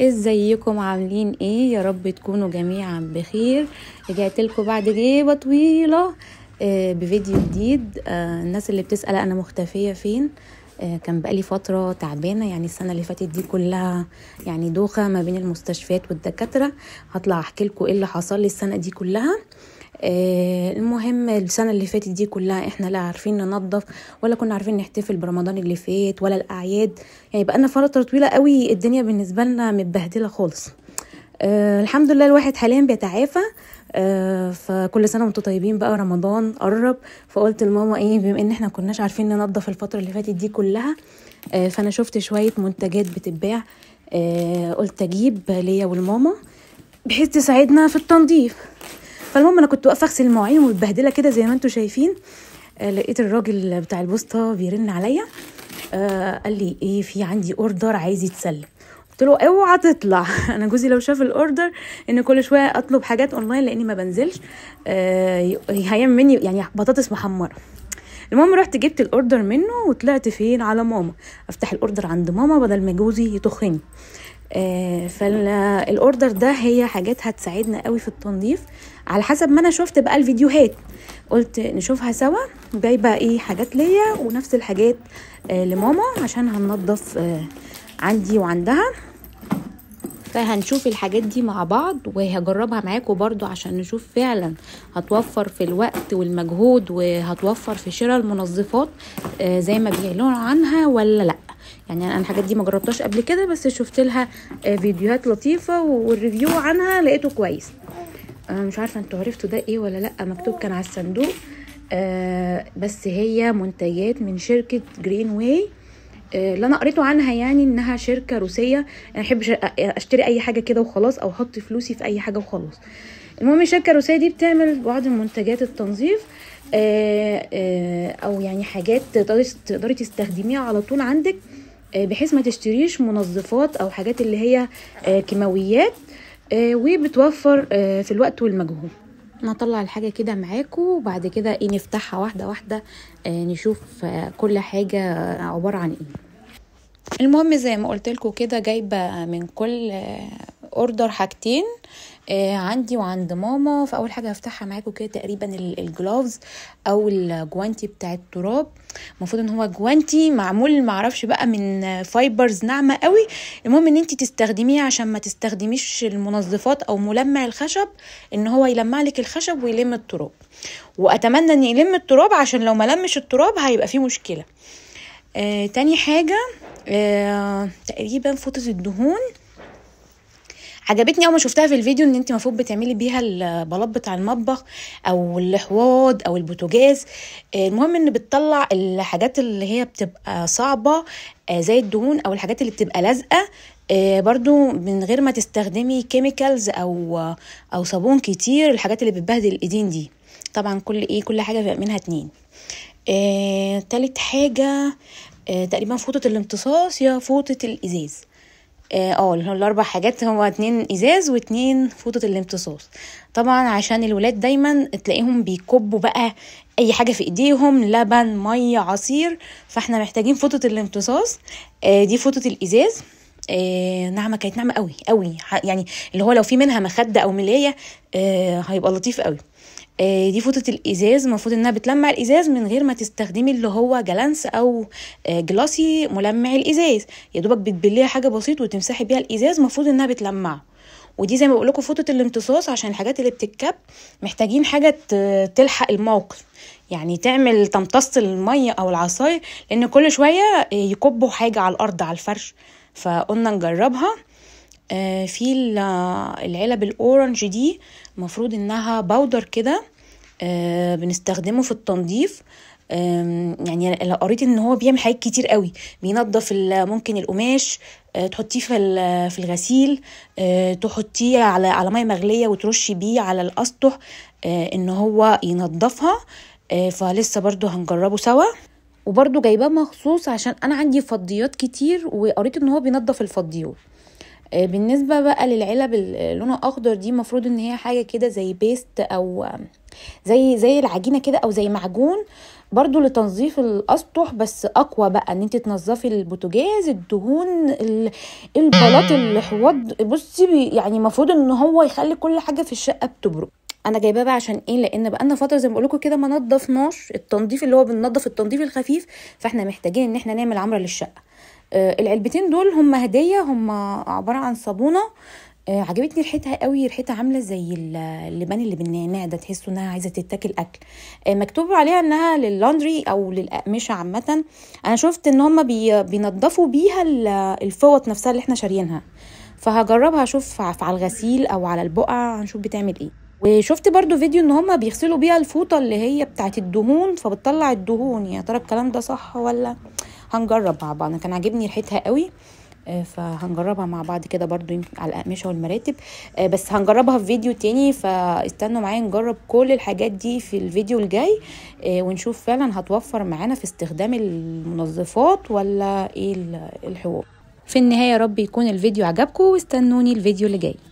ازيكم عاملين ايه يا رب تكونوا جميعا بخير رجعت لكم بعد غيبه طويله آه، بفيديو جديد آه، الناس اللي بتسال انا مختفيه فين آه، كان بقالي فترة تعبانة يعني السنة اللي فاتت دي كلها يعني دوخة ما بين المستشفيات والدكاترة هطلع احكي لكم ايه اللي حصل لي السنة دي كلها آه، المهم السنة اللي فاتت دي كلها احنا لا عارفين ننظف ولا كنا عارفين نحتفل برمضان اللي فات ولا الأعياد يعني بقالنا فترة طويلة قوي الدنيا بالنسبة لنا متبهدلة خالص أه الحمد لله الواحد حاليا بيتعافى أه فكل سنه وانتم طيبين بقى رمضان قرب فقلت لماما ايه بما ان احنا كناش عارفين ننظف الفتره اللي فاتت دي كلها أه فانا شفت شويه منتجات بتتباع أه قلت اجيب ليا والماما بحيث تساعدنا في التنظيف فالمهم انا كنت واقفه اغسل المواعين ومتبهدله كده زي ما انتم شايفين آه، لقيت الراجل بتاع البوسطه بيرن عليا آه قال لي ايه في عندي اوردر عايز يتسلم قلت له اوعى تطلع انا جوزي لو شاف الاوردر ان كل شويه اطلب حاجات اونلاين لاني ما بنزلش آه هيعمل مني يعني بطاطس محمره المهم رحت جبت الاوردر منه وطلعت فين على ماما افتح الاوردر عند ماما بدل ما جوزي يطخني آه فالاوردر ده هي حاجات هتساعدنا قوي في التنظيف على حسب ما انا شفت بقى الفيديوهات قلت نشوفها سوا جايبه ايه حاجات ليا ونفس الحاجات آه لماما عشان هننضف آه عندي وعندها فهنشوف الحاجات دي مع بعض وهجربها معاكم برضو عشان نشوف فعلا هتوفر في الوقت والمجهود وهتوفر في شراء المنظفات آه زي ما بيعلنوا عنها ولا لا يعني انا الحاجات دي ما جربتهاش قبل كده بس شفت لها آه، فيديوهات لطيفه والريفيو عنها لقيته كويس مش عارفه انتوا عرفتوا ده ايه ولا لا مكتوب كان على الصندوق آه، بس هي منتجات من شركه جرين واي آه، اللي انا قريته عنها يعني انها شركه روسيه انا احب اشتري اي حاجه كده وخلاص او احط فلوسي في اي حاجه وخلاص المهم الشركه الروسيه دي بتعمل بعض منتجات التنظيف آه، او يعني حاجات تقدري تستخدميها على طول عندك بحيث ما تشتريش منظفات او حاجات اللي هي كيماويات آه، وبتوفر آه، في الوقت والمجهود نطلع الحاجه كده معاكم وبعد كده ايه نفتحها واحده واحده آه، نشوف كل حاجه عباره عن ايه المهم زي ما قلت لكم كده جايبه من كل اوردر حاجتين آه، عندي وعند ماما فاول حاجه هفتحها معاكم كده تقريبا الجلوفز او الجوانتي بتاع التراب المفروض ان هو جوانتي معمول معرفش بقى من فايبرز ناعمه قوي المهم ان انت تستخدميه عشان ما تستخدميش المنظفات او ملمع الخشب ان هو يلمع لك الخشب ويلم التراب واتمنى ان يلم التراب عشان لو ما لمش التراب هيبقى فيه مشكله آه تاني حاجه آه تقريبا فوطه الدهون عجبتني اول ما شفتها في الفيديو ان انت المفروض بتعملي بيها البلاط بتاع المطبخ او الحواض او البوتاجاز المهم ان بتطلع الحاجات اللي هي بتبقى صعبه آه، زي الدهون او الحاجات اللي بتبقى لازقه آه، برضو من غير ما تستخدمي كيميكالز او آه، او صابون كتير الحاجات اللي بتبهدل الايدين دي طبعا كل ايه كل حاجه بيبقى منها اتنين تالت حاجه تقريبا فوطه الامتصاص يا فوطه الازاز اه, آه، الاربع حاجات هو اتنين ازاز واتنين فوطه الامتصاص طبعا عشان الولاد دايما تلاقيهم بيكبوا بقى اي حاجه في ايديهم لبن ميه عصير فاحنا محتاجين فوطه الامتصاص اه دي فوطه الازاز آه ناعمه كانت ناعمه قوي قوي يعني اللي هو لو في منها مخده او ملايه آه هيبقى لطيف قوي آه، دي فوطه الازاز المفروض انها بتلمع الازاز من غير ما تستخدمي اللي هو جلانس او آه، جلاسي ملمع الازاز يا دوبك بتبليها حاجه بسيط وتمسحي بيها الازاز المفروض انها بتلمعه ودي زي ما بقول لكم فوطه الامتصاص عشان الحاجات اللي بتتكب محتاجين حاجه تلحق الموقف يعني تعمل تمتص الميه او العصاير لان كل شويه يكبوا حاجه على الارض على الفرش فقلنا نجربها آه، في العلب الاورنج دي المفروض انها باودر كده آه، بنستخدمه في التنظيف يعني لو قريت ان هو بيعمل حاجات كتير قوي بينظف ممكن القماش آه، تحطيه في في الغسيل تحطيه على على ميه مغليه وترشي بيه على الاسطح ان هو ينظفها فلسه برضو هنجربه سوا وبرضو جايباه مخصوص عشان انا عندي فضيات كتير وقريت ان هو بينظف الفضيات آه، بالنسبه بقى للعلب لونها اخضر دي المفروض ان هي حاجه كده زي بيست او زي زي العجينه كده او زي معجون برضو لتنظيف الاسطح بس اقوى بقى ان انت تنظفي البوتاجاز الدهون البلاط الحواض بصي يعني المفروض ان هو يخلي كل حاجه في الشقه بتبرق انا جايباه بقى عشان ايه لان بقالنا فتره زي ما بقول لكم كده ما نضفناش التنظيف اللي هو بننضف التنظيف الخفيف فاحنا محتاجين ان احنا نعمل عمره للشقه آه العلبتين دول هم هديه هم عباره عن صابونه آه عجبتني ريحتها قوي ريحتها عامله زي اللبان اللي بالنعناع ده تحسوا انها عايزه تتاكل اكل آه مكتوب عليها انها لللاندري او للاقمشه عامه انا شفت ان هم بي بينضفوا بيها الفوط نفسها اللي احنا شاريينها فهجربها اشوف على الغسيل او على البقع هنشوف بتعمل ايه وشفت برضو فيديو ان هما بيغسلوا بيها الفوطه اللي هي بتاعت الدهون فبتطلع الدهون يا ترى الكلام ده صح ولا هنجرب مع بعض انا كان عاجبني ريحتها قوي آه، فهنجربها مع بعض كده برضو على الأقمشة والمراتب آه، بس هنجربها في فيديو تاني فاستنوا معايا نجرب كل الحاجات دي في الفيديو الجاي آه، ونشوف فعلا هتوفر معانا في استخدام المنظفات ولا ايه الحوار في النهاية يا رب يكون الفيديو عجبكم واستنوني الفيديو اللي جاي